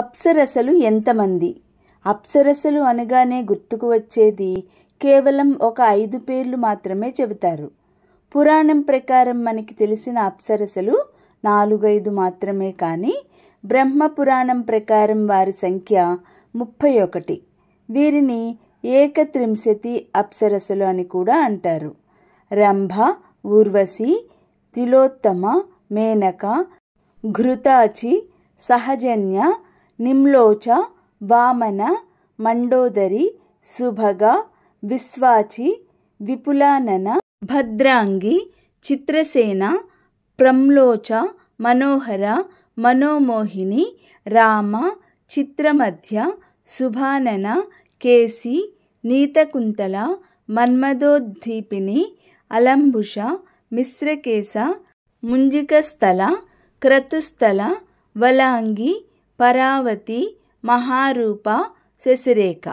అప్సరసలు ఎంతమంది అప్సరసలు అనగానే గుర్తుకు వచ్చేది కేవలం ఒక ఐదు పేర్లు మాత్రమే చెబుతారు పురాణం ప్రకారం మనకి తెలిసిన అప్సరసలు నాలుగైదు మాత్రమే కానీ బ్రహ్మ పురాణం ప్రకారం వారి సంఖ్య ముప్పై ఒకటి వీరిని ఏకత్రింశతి అప్సరసలు అని కూడా అంటారు రంభ ఊర్వశి తిలోత్తమ మేనక ఘృతాచి సహజన్య నిమ్లోచ వామన మండోదరి సుభగ విశ్వాచి విపులానన భద్రాంగి చిత్రసేన ప్రమ్లోచ మనోహర మనోమోహిని రామ చిత్రమధ్య సుభానన కేసి నీతకుంతల మన్మదోద్దీపిని అలంబుష మిశ్రకేశ ముంజికస్థల క్రతుస్థల వలాంగి परावति महारूपा शसुरेख